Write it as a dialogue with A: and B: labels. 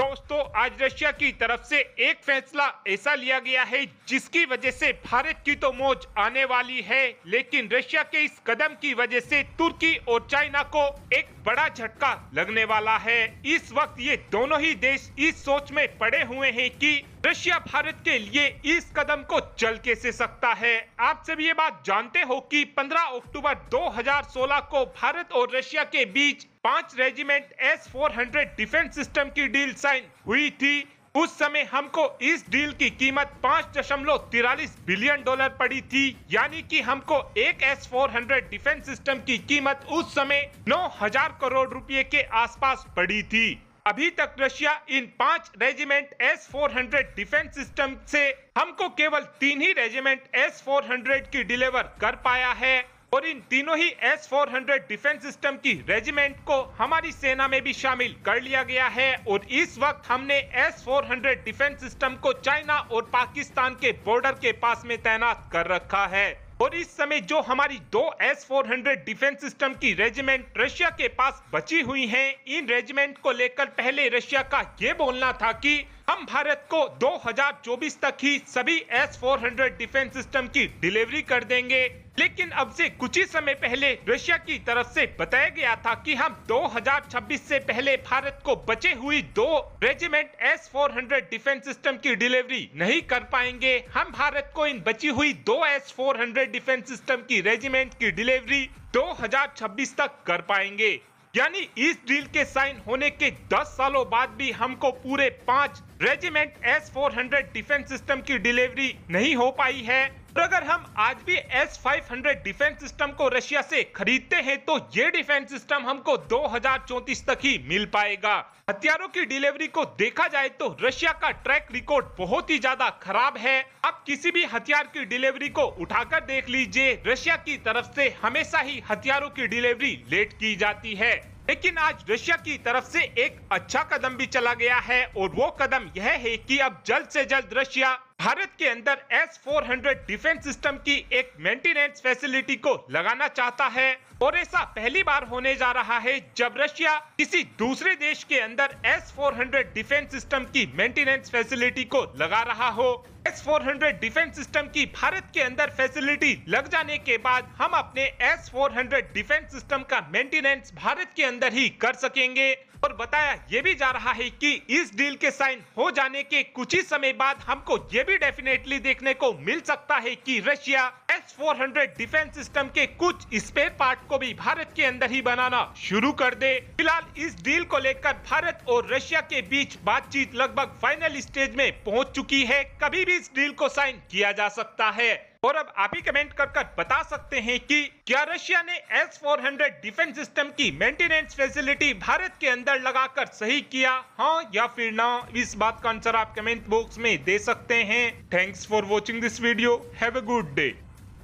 A: दोस्तों आज रशिया की तरफ से एक फैसला ऐसा लिया गया है जिसकी वजह से भारत की तो मौज आने वाली है लेकिन रशिया के इस कदम की वजह से तुर्की और चाइना को एक बड़ा झटका लगने वाला है इस वक्त ये दोनों ही देश इस सोच में पड़े हुए हैं कि रशिया भारत के लिए इस कदम को के से सकता है आप सभी ये बात जानते हो कि 15 अक्टूबर 2016 को भारत और रशिया के बीच पांच रेजिमेंट एस 400 डिफेंस सिस्टम की डील साइन हुई थी उस समय हमको इस डील की कीमत पाँच दशमलव तिरालीस बिलियन डॉलर पड़ी थी यानी कि हमको एक S four hundred defence system की कीमत उस समय नौ हजार करोड़ रुपए के आसपास पड़ी थी अभी तक रशिया इन पांच रेजिमेंट एस 400 डिफेंस सिस्टम से हमको केवल तीन ही रेजिमेंट एस 400 की डिलीवर कर पाया है और इन तीनों ही एस 400 डिफेंस सिस्टम की रेजिमेंट को हमारी सेना में भी शामिल कर लिया गया है और इस वक्त हमने एस 400 डिफेंस सिस्टम को चाइना और पाकिस्तान के बॉर्डर के पास में तैनात कर रखा है और इस समय जो हमारी दो S four hundred defence system की रेजिमेंट रशिया के पास बची हुई हैं इन रेजिमेंट को लेकर पहले रशिया का ये बोलना था कि हम भारत को 2024 तक ही सभी S four hundred defence system की डिलीवरी कर देंगे लेकिन अब से कुछ ही समय पहले रशिया की तरफ से बताया गया था कि हम 2026 से पहले भारत को बचे हुई दो रेजिमेंट एस 400 डिफेंस सिस्टम की डिलीवरी नहीं कर पाएंगे हम भारत को इन बची हुई दो एस 400 डिफेंस सिस्टम की रेजिमेंट की डिलीवरी 2026 तक कर पाएंगे यानी इस डील के साइन होने के 10 सालों बाद भी हमको पूरे पाँच regiment S four defence system की डिलीवरी नहीं हो पाई है और अगर हम आज भी एस फाइव डिफेंस सिस्टम को रशिया से खरीदते हैं तो ये डिफेंस सिस्टम हमको दो तक ही मिल पाएगा हथियारों की डिलीवरी को देखा जाए तो रशिया का ट्रैक रिकॉर्ड बहुत ही ज्यादा खराब है अब किसी भी हथियार की डिलीवरी को उठाकर देख लीजिए रशिया की तरफ से हमेशा ही हथियारों की डिलीवरी लेट की जाती है लेकिन आज रशिया की तरफ से एक अच्छा कदम भी चला गया है और वो कदम यह है कि अब जल्द से जल्द रशिया भारत के अंदर एस 400 डिफेंस सिस्टम की एक मेंटेनेंस फैसिलिटी को लगाना चाहता है और ऐसा पहली बार होने जा रहा है जब रशिया किसी दूसरे देश के अंदर एस 400 डिफेंस सिस्टम की मेंटेनेंस फैसिलिटी को लगा रहा हो S four hundred defence system की भारत के अंदर फैसिलिटी लग जाने के बाद हम अपने S four hundred defence system का मेंटेनेंस भारत के अंदर ही कर सकेंगे और बताया ये भी जा रहा है कि इस डील के साइन हो जाने के कुछ ही समय बाद हमको ये भी डेफिनेटली देखने को मिल सकता है कि Russia S hundred defence system के कुछ स्पेयर पार्ट को भी भारत के अंदर ही बनाना शुरू कर दे फिलहाल इस डील को लेकर भारत और रशिया के बीच बातचीत लगभग फाइनल स्टेज में पहुंच चुकी है कभी भी इस डील को साइन किया जा सकता है और अब आप ही कमेंट कर कर बता सकते हैं कि क्या रशिया ने एस हंड्रेड डिफेंस सिस्टम की मेंटेनेंस फैसिलिटी भारत के अंदर लगाकर सही किया हाँ या फिर ना इस बात का आंसर आप कमेंट बॉक्स में दे सकते हैं thanks for watching this video have a good day